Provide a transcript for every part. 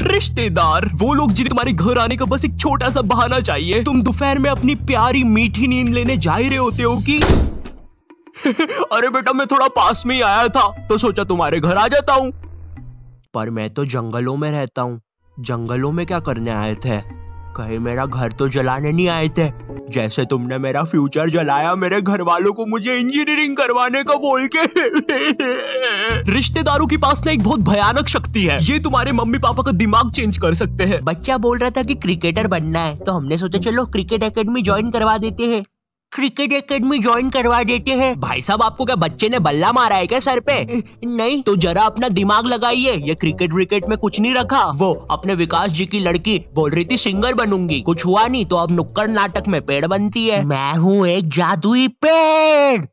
रिश्तेदार वो लोग जिन्हें तुम्हारे घर आने का बस एक छोटा सा बहाना चाहिए तुम दोपहर में अपनी प्यारी मीठी नींद लेने जा रहे होते हो कि अरे बेटा मैं थोड़ा पास में ही आया था तो सोचा तुम्हारे घर आ जाता हूँ पर मैं तो जंगलों में रहता हूँ जंगलों में क्या करने आए थे कहीं मेरा घर तो जलाने नहीं आए थे जैसे तुमने मेरा फ्यूचर जलाया मेरे घर वालों को मुझे इंजीनियरिंग करवाने का बोल के रिश्तेदारों के पास ना एक बहुत भयानक शक्ति है ये तुम्हारे मम्मी पापा का दिमाग चेंज कर सकते हैं बच्चा बोल रहा था कि क्रिकेटर बनना है तो हमने सोचा चलो क्रिकेट एकेडमी ज्वाइन करवा देते हैं क्रिकेट एकेडमी ज्वाइन करवा देते हैं भाई साहब आपको क्या बच्चे ने बल्ला मारा है क्या सर पे नहीं तो जरा अपना दिमाग लगाइए ये क्रिकेट विकेट में कुछ नहीं रखा वो अपने विकास जी की लड़की बोल रही थी सिंगर बनूंगी कुछ हुआ नहीं तो अब नुक्कड़ नाटक में पेड़ बनती है मैं हूँ एक जादुई पेड़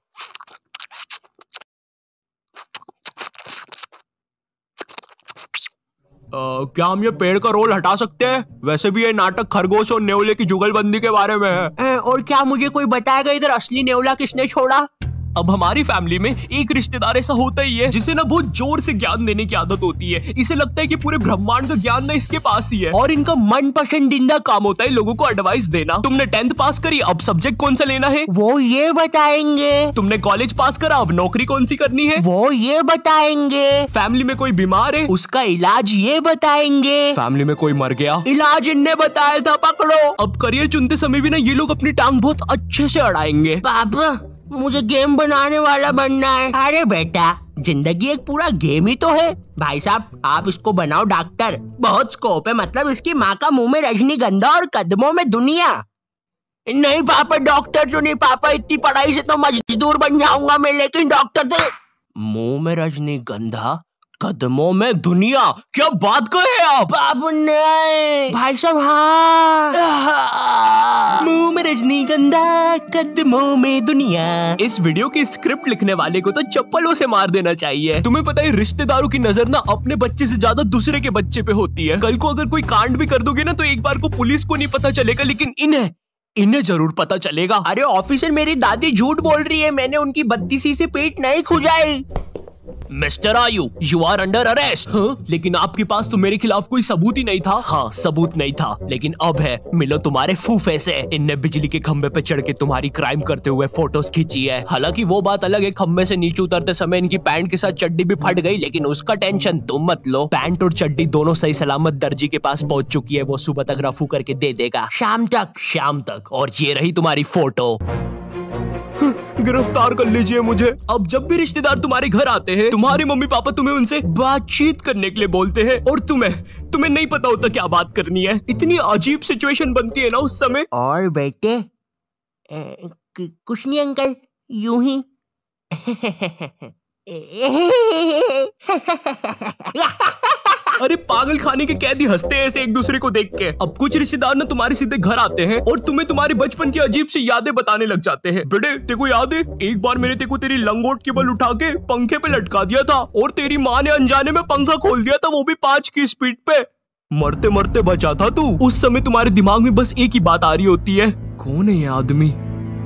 क्या हम ये पेड़ का रोल हटा सकते हैं वैसे भी ये नाटक खरगोश और नेवले की जुगलबंदी के बारे में है और क्या मुझे कोई बताएगा इधर असली नेवला किसने छोड़ा अब हमारी फैमिली में एक रिश्तेदार ऐसा होता ही है जिसे ना बहुत जोर से ज्ञान देने की आदत होती है इसे लगता है कि पूरे ब्रह्मांड का ज्ञान ना इसके पास ही है और इनका मन पसंदीदा काम होता है लोगों को एडवाइस देना तुमने टेंथ पास करी अब सब्जेक्ट कौन सा लेना है वो ये बताएंगे तुमने कॉलेज पास करा अब नौकरी कौन सी करनी है वो ये बताएंगे फैमिली में कोई बीमार है उसका इलाज ये बताएंगे फैमिली में कोई मर गया इलाज इनने बताया था पकड़ो अब करियर चुनते समय भी ना ये लोग अपनी टांग बहुत अच्छे से अड़ाएंगे पापा मुझे गेम बनाने वाला बनना है अरे बेटा जिंदगी एक पूरा गेम ही तो है भाई साहब आप इसको बनाओ डॉक्टर बहुत स्कोप है मतलब इसकी माँ का मुंह में रजनी गंदा और कदमों में दुनिया नहीं पापा डॉक्टर जो तो नहीं पापा इतनी पढ़ाई से तो मजदूर बन जाऊंगा मैं लेकिन डॉक्टर तो मुंह में रजनी गंदा कदमों में दुनिया क्या बात कर रहे आप आप भाई साहब हाँ मुंह में रजनीगंधा कदमों में दुनिया इस वीडियो की स्क्रिप्ट लिखने वाले को तो चप्पलों से मार देना चाहिए तुम्हें पता है रिश्तेदारों की नजर ना अपने बच्चे से ज्यादा दूसरे के बच्चे पे होती है कल को अगर कोई कांड भी कर दोगे ना तो एक बार को पुलिस को नहीं पता चलेगा लेकिन इन्हें इन्हें जरूर पता चलेगा अरे ऑफिसर मेरी दादी झूठ बोल रही है मैंने उनकी बत्तीसी से पेट नहीं खुजाई mister Ayu you are under arrest लेकिन आपके पास तो मेरे खिलाफ कोई सबूत ही नहीं था हाँ सबूत नहीं था लेकिन अब है मिलो तुम्हारे फूफे से इनने बिजली के खम्बे पे चढ़ के तुम्हारी क्राइम करते हुए फोटोज खींची है हालांकि वो बात अलग है खम्भे से नीचे उतरते समय इनकी पैंट के साथ चड्डी भी फट गई लेकिन उसका टेंशन तुम मत लो पैंट और चड्डी दोनों सही सलामत दर्जी के पास पहुँच चुकी है वो सुबह तक रफू करके दे देगा शाम तक शाम तक और ये रही तुम्हारी फोटो गिरफ्तार कर लीजिए मुझे अब जब भी रिश्तेदार तुम्हारे घर आते हैं तुम्हारे मम्मी पापा तुम्हें उनसे बातचीत करने के लिए बोलते हैं और तुम्हें तुम्हें नहीं पता होता क्या बात करनी है इतनी अजीब सिचुएशन बनती है ना उस समय और बेटे कुछ नहीं अंकल यूं ही अरे पागल खाने के कैदी हंसते हैं ऐसे एक दूसरे को देख के अब कुछ रिश्तेदार ना तुम्हारे सीधे घर आते हैं और तुम्हें तुम्हारे बचपन की अजीब सी यादें बताने लग जाते हैं बेटे तेको याद है एक बार मैंने तेको तेरी लंगोट की बल उठा के पंखे पे लटका दिया था और तेरी माँ ने अनजाने में पंखा खोल दिया था वो भी पांच की स्पीड पे मरते मरते बचा था तू उस समय तुम्हारे दिमाग में बस एक ही बात आ रही होती है कौन है ये आदमी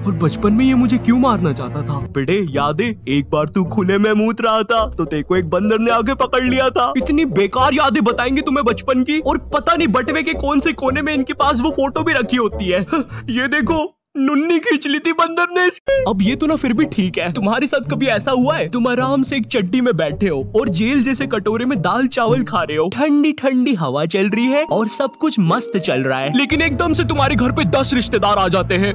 और बचपन में ये मुझे क्यों मारना चाहता था बेटे याद है एक बार तू खुले में मूत रहा था तो को एक बंदर ने आगे पकड़ लिया था इतनी बेकार यादें बताएंगे तुम्हें बचपन की और पता नहीं बटवे के कौन से कोने में इनके पास वो फोटो भी रखी होती है ये देखो नुन्नी खींच ली थी बंदर ने अब ये तो ना फिर भी ठीक है तुम्हारे साथ कभी ऐसा हुआ है तुम आराम से एक चड्डी में बैठे हो और जेल जैसे कटोरे में दाल चावल खा रहे हो ठंडी ठंडी हवा चल रही है और सब कुछ मस्त चल रहा है लेकिन एकदम से तुम्हारे घर पे दस रिश्तेदार आ जाते हैं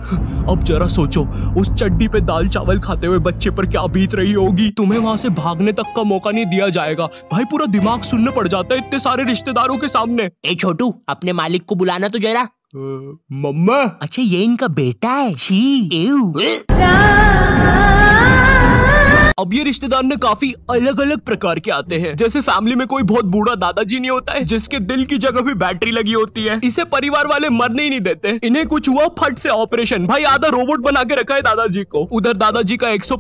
अब जरा सोचो उस चड्डी पे दाल चावल खाते हुए बच्चे पर क्या बीत रही होगी तुम्हें वहाँ से भागने तक का मौका नहीं दिया जाएगा भाई पूरा दिमाग सुनने पड़ जाता है इतने सारे रिश्तेदारों के सामने ए छोटू अपने मालिक को बुलाना तो जरा मम्मा अच्छा ये इनका बेटा है जी एव अब ये रिश्तेदार ना काफी अलग अलग प्रकार के आते हैं जैसे फैमिली में कोई बहुत बूढ़ा दादाजी नहीं होता है जिसके दिल की जगह भी बैटरी लगी होती है इसे परिवार वाले मरने ही नहीं देते इन्हें कुछ हुआ फट से ऑपरेशन भाई आधा रोबोट बना के रखा है दादाजी को उधर दादाजी का एक सौ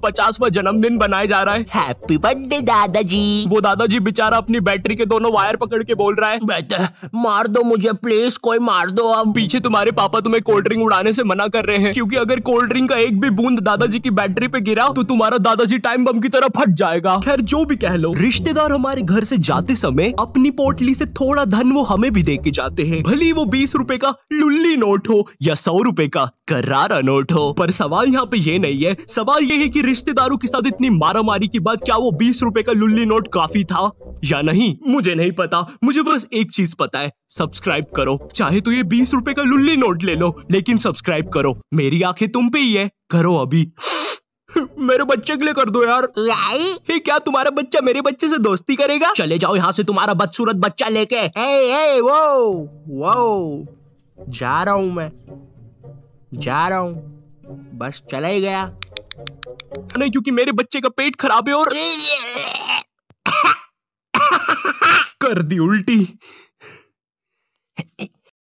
जन्मदिन बनाया जा रहा है हैप्पी बर्थडे दादाजी वो दादाजी बेचारा अपनी बैटरी के दोनों वायर पकड़ के बोल रहा है मार दो मुझे प्लीज कोई मार दो अब पीछे तुम्हारे पापा तुम्हें कोल्ड ड्रिंक उड़ाने से मना कर रहे हैं क्योंकि अगर कोल्ड ड्रिंक का एक भी बूंद दादाजी की बैटरी पे गिरा तो तुम्हारा दादाजी टाइम बम की तरह फट जाएगा खैर जो भी कह लो रिश्तेदार हमारे घर से जाते समय अपनी पोटली से थोड़ा धन वो हमें भी दे के जाते हैं भले वो बीस रूपए का लुल्ली नोट हो या सौ रूपए का करारा नोट हो पर सवाल यहाँ पे ये नहीं है सवाल ये है की रिश्तेदारों के साथ इतनी मारामारी के बाद क्या वो बीस रूपए का लुल्ली नोट काफी था या नहीं मुझे नहीं पता मुझे बस एक चीज पता है सब्सक्राइब करो चाहे तो ये बीस रूपए का लुल्ली नोट ले लो लेकिन सब्सक्राइब करो मेरी आंखें तुम पे ही है करो अभी मेरे बच्चे के लिए कर दो यार ये क्या तुम्हारा बच्चा मेरे बच्चे से दोस्ती करेगा चले जाओ यहाँ से तुम्हारा बदसूरत बच्चा लेके ए, ए, वो, वो। जा रहा हूँ मैं जा रहा हूँ बस चला ही गया नहीं क्योंकि मेरे बच्चे का पेट खराब है और कर दी उल्टी